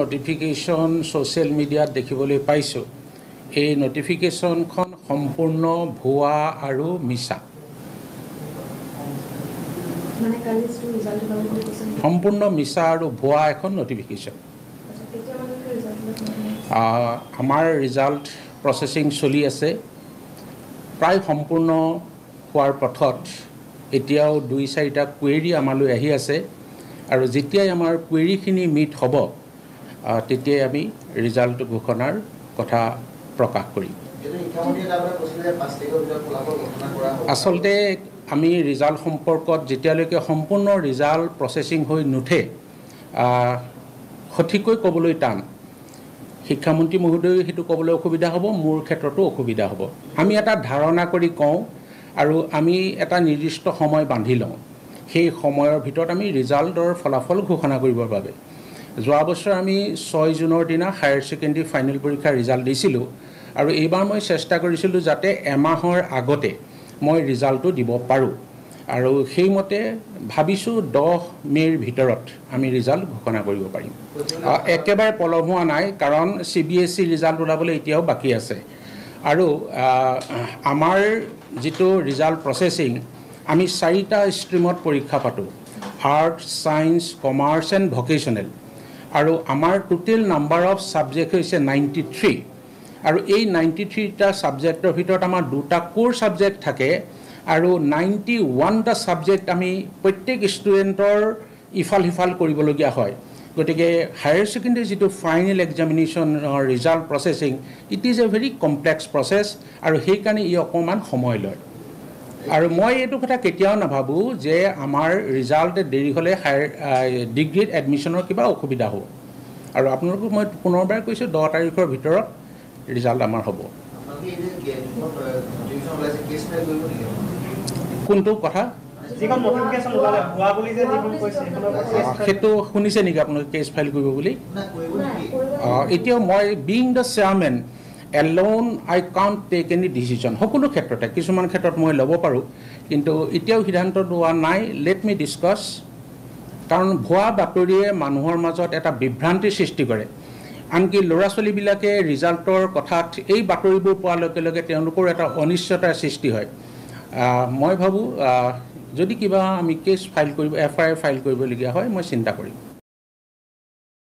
notification social মিডিয়াত দেখিবলৈ পাইছোঁ এই নটিফিকেশ্যনখন সম্পূৰ্ণ ভুৱা আৰু মিছা সম্পূৰ্ণ মিছা আৰু ভুৱা এখন নটিফিকেশ্যন আমাৰ ৰিজাল্ট প্ৰচেচিং চলি আছে প্ৰায় সম্পূৰ্ণ হোৱাৰ পথত এতিয়াও দুই চাৰিটা কুৱেৰি আমালৈ আহি আছে আৰু যেতিয়াই আমাৰ কুৱেৰিখিনি মিট হ'ব তেতিয়াই আমি ৰিজাল্ট ঘোষণাৰ কথা প্ৰকাশ কৰিম আচলতে আমি ৰিজাল্ট সম্পৰ্কত যেতিয়ালৈকে সম্পূৰ্ণ ৰিজাল্ট প্ৰচেছিং হৈ নুঠে সঠিককৈ ক'বলৈ টান শিক্ষামন্ত্ৰী মহোদয়ো সেইটো ক'বলৈ অসুবিধা হ'ব মোৰ ক্ষেত্ৰতো অসুবিধা হ'ব আমি এটা ধাৰণা কৰি কওঁ আৰু আমি এটা নিৰ্দিষ্ট সময় বান্ধি লওঁ সেই সময়ৰ ভিতৰত আমি ৰিজাল্টৰ ফলাফল ঘোষণা কৰিবৰ বাবে যোৱা বছৰ আমি ছয় জুনৰ দিনা হায়াৰ ছেকেণ্ডেৰী ফাইনেল পৰীক্ষাৰ ৰিজাল্ট দিছিলোঁ আৰু এইবাৰ মই চেষ্টা কৰিছিলোঁ যাতে এমাহৰ আগতে মই ৰিজাল্টটো দিব পাৰোঁ আৰু সেইমতে ভাবিছোঁ দহ মে'ৰ ভিতৰত আমি ৰিজাল্ট ঘোষণা কৰিব পাৰিম একেবাৰে পলম হোৱা নাই কাৰণ C B S E result ওলাবলৈ এতিয়াও বাকী আছে আৰু আমাৰ যিটো ৰিজাল্ট প্ৰচেছিং আমি চাৰিটা ষ্ট্ৰীমত পৰীক্ষা পাতোঁ art science commerce and vocational আৰু আমাৰ টোটেল নাম্বাৰ অফ ছাবজেক্ট হৈছে নাইণ্টি থ্ৰী আৰু এই নাইণ্টি থ্ৰীটা ছাবজেক্টৰ ভিতৰত আমাৰ দুটা ক'ৰ ছাবজেক্ট থাকে আৰু নাইণ্টি ওৱানটা ছাবজেক্ট আমি প্ৰত্যেক ষ্টুডেণ্টৰ ইফাল সিফাল কৰিবলগীয়া হয় গতিকে হায়াৰ ছেকেণ্ডেৰী যিটো ফাইনেল এক্সামিনেশ্যনৰ result processing it is a very complex process আৰু সেইকাৰণে ই অকণমান সময় লয় আৰু মই এইটো কথা কেতিয়াও নাভাবোঁ যে আমাৰ ৰিজাল্ট দেৰি হ'লে হায়াৰ ডিগ্ৰীত এডমিশ্যনৰ কিবা অসুবিধা হ'ব আৰু আপোনালোকক মই পুনৰবাৰ কৈছোঁ দহ তাৰিখৰ ভিতৰত ৰিজাল্ট আমাৰ হ'ব কোনটো কথা সেইটো শুনিছে নেকি আপোনালোকে কেছ ফাইল কৰিব বুলি এতিয়া মই being the chairman alone I can't take any decision সকলো ক্ষেত্ৰতে কিছুমান ক্ষেত্ৰত মই ল'ব পাৰোঁ কিন্তু এতিয়াও সিদ্ধান্ত লোৱা নাই লেট মি ডিছকাছ কাৰণ ভুৱা বাতৰিয়ে মানুহৰ মাজত এটা বিভ্ৰান্তিৰ সৃষ্টি কৰে আনকি ল'ৰা ছোৱালীবিলাকে ৰিজাল্টৰ কথাত এই বাতৰিবোৰ পোৱাৰ লগে লগে তেওঁলোকৰ এটা অনিশ্চয়তাৰ সৃষ্টি হয় মই ভাবোঁ যদি কিবা আমি কেছ ফাইল কৰিব এফ আই আৰ ফাইল কৰিবলগীয়া হয় মই চিন্তা কৰিম